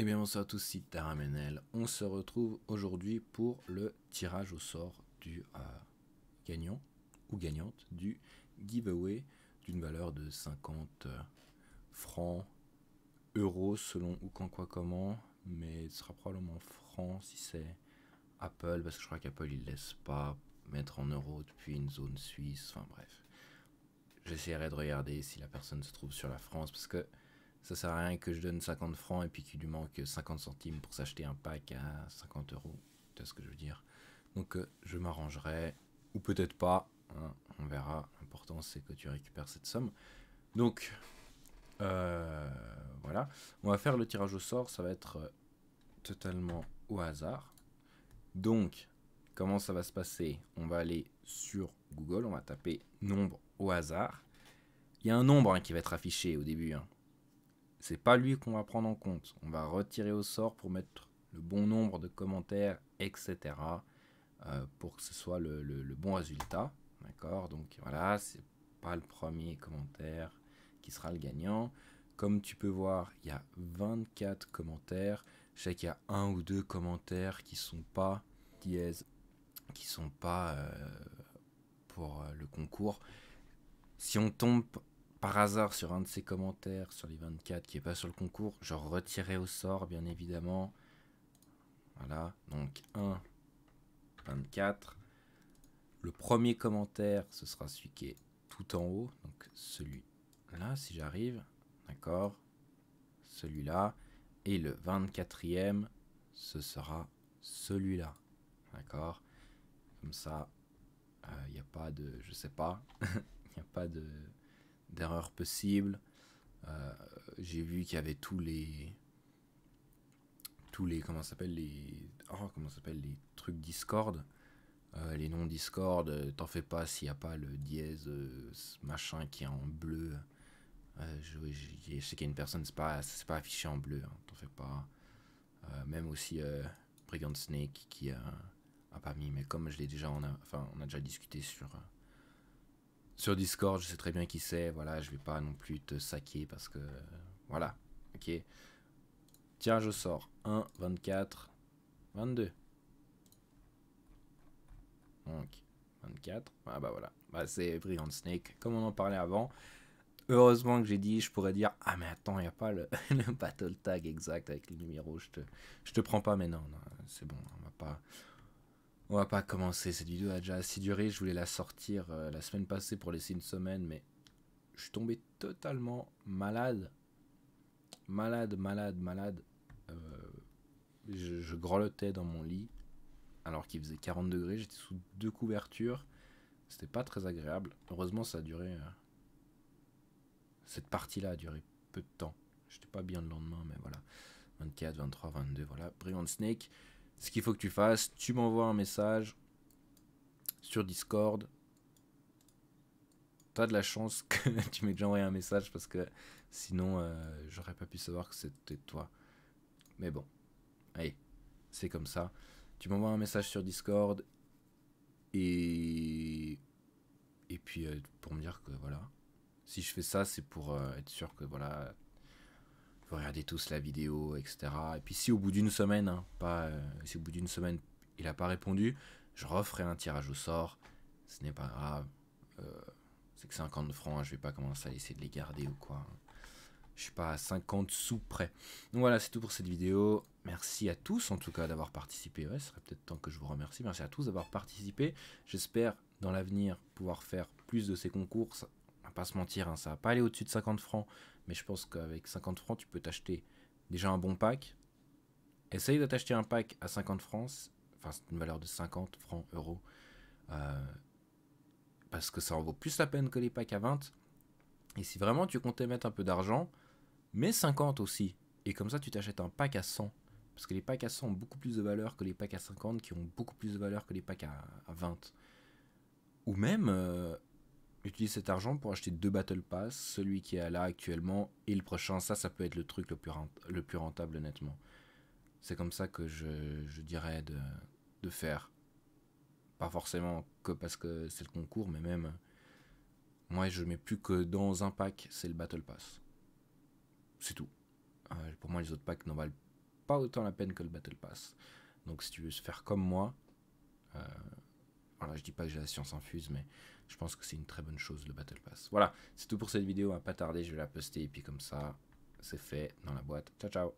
Et eh bien bonsoir à tous, c'est Taramenel. On se retrouve aujourd'hui pour le tirage au sort du euh, gagnant ou gagnante du giveaway d'une valeur de 50 euh, francs, euros selon ou quand quoi comment, mais ce sera probablement francs si c'est Apple, parce que je crois qu'Apple il laisse pas mettre en euros depuis une zone suisse, enfin bref. J'essaierai de regarder si la personne se trouve sur la France, parce que ça sert à rien que je donne 50 francs et puis qu'il lui manque 50 centimes pour s'acheter un pack à 50 euros. Tu vois ce que je veux dire Donc euh, je m'arrangerai, ou peut-être pas, hein, on verra. L'important c'est que tu récupères cette somme. Donc euh, voilà, on va faire le tirage au sort, ça va être euh, totalement au hasard. Donc comment ça va se passer On va aller sur Google, on va taper nombre au hasard. Il y a un nombre hein, qui va être affiché au début. Hein c'est pas lui qu'on va prendre en compte. On va retirer au sort pour mettre le bon nombre de commentaires, etc. Euh, pour que ce soit le, bon résultat. D'accord Donc voilà, c'est pas le premier commentaire qui sera le gagnant. Comme tu peux voir, il y a 24 commentaires. Je sais qu'il y a un ou deux commentaires qui sont pas dièse, qui sont pas euh, pour euh, le concours. Si on tombe par hasard sur un de ses commentaires sur les 24 qui est pas sur le concours, je retirerai au sort bien évidemment. Voilà, donc 1, 24. Le premier commentaire, ce sera celui qui est tout en haut, donc celui-là si j'arrive, d'accord, celui-là. Et le 24e, ce sera celui-là, d'accord. Comme ça, il euh, n'y a pas de, je sais pas, il n'y a pas de d'erreurs possibles. Euh, j'ai vu qu'il y avait tous les tous les comment s'appelle les oh, comment s'appelle les trucs Discord euh, les noms Discord euh, t'en fais pas s'il n'y a pas le dièse machin qui est en bleu je, sais qu'il y a une personne c'est pas c'est pas affiché en bleu hein, t'en fais pas même aussi Brigand Snake qui a pas mis mais comme je l'ai déjà enfin on a déjà discuté sur sur Discord, je sais très bien qui c'est, voilà, je vais pas non plus te saquer parce que. Voilà, ok. Tiens, je sors. 1, 24, 22. Donc, 24. Ah bah voilà. Bah, c'est Brilliant Snake, comme on en parlait avant. Heureusement que j'ai dit, je pourrais dire Ah, mais attends, il n'y a pas le, battle tag exact avec les numéros, Je te, je te prends pas, mais non, non c'est bon, on va pas, on va pas commencer, cette vidéo a déjà assez duré, je voulais la sortir euh, la semaine passée pour laisser une semaine, mais je suis tombé totalement malade. Malade, malade, malade. Euh, je, je grelottais dans mon lit, alors qu'il faisait 40 degrés, j'étais sous deux couvertures. C'était pas très agréable. Heureusement, ça a duré... Euh, cette partie-là a duré peu de temps. J'étais pas bien le lendemain, mais voilà. 24, 23, 22, voilà. Brilliant Snake. Ce qu'il faut que tu fasses, tu m'envoies un message sur Discord. T'as de la chance que tu m'aies déjà envoyé un message parce que sinon euh, j'aurais pas pu savoir que c'était toi. Mais bon, allez, c'est comme ça. Tu m'envoies un message sur Discord et et puis euh, pour me dire que voilà, si je fais ça, c'est pour euh, être sûr que voilà, regarder tous la vidéo, etc. Et puis si au bout d'une semaine, hein, pas, euh, si au bout d'une semaine il n'a pas répondu, je referai un tirage au sort. Ce n'est pas grave. Euh, c'est que 50 francs, hein, je vais pas commencer à essayer de les garder ou quoi. Hein. Je suis pas à 50 sous près. Donc voilà, c'est tout pour cette vidéo. Merci à tous en tout cas d'avoir participé. Ouais, ce serait peut-être temps que je vous remercie. Merci à tous d'avoir participé. J'espère dans l'avenir pouvoir faire plus de ces concours. pas se mentir, ça va pas aller au-dessus de 50 francs. Mais je pense qu'avec 50 francs, tu peux t'acheter déjà un bon pack. Essaye de t'acheter un pack à 50 francs. Enfin, c'est une valeur de 50 francs euros. Euh, parce que ça en vaut plus la peine que les packs à 20. Et si vraiment tu comptais mettre un peu d'argent, mets 50 aussi. Et comme ça, tu t'achètes un pack à 100. Parce que les packs à 100 ont beaucoup plus de valeur que les packs à 50, qui ont beaucoup plus de valeur que les packs à, 20. Ou même, euh, utilise cet argent pour acheter deux Battle Pass, celui qui est là actuellement et le prochain. Ça, ça peut être le truc le plus, rentable, le plus rentable honnêtement. C'est comme ça que je, dirais de, faire. Pas forcément que parce que c'est le concours, mais même... Moi, je mets plus que dans un pack, c'est le Battle Pass. C'est tout. Euh, pour moi, les autres packs n'en valent pas autant la peine que le Battle Pass. Donc si tu veux se faire comme moi... Euh, voilà, je dis pas que j'ai la science infuse, mais je pense que c'est une très bonne chose le Battle Pass. Voilà, c'est tout pour cette vidéo, à pas tarder, je vais la poster et puis comme ça, c'est fait dans la boîte. Ciao ciao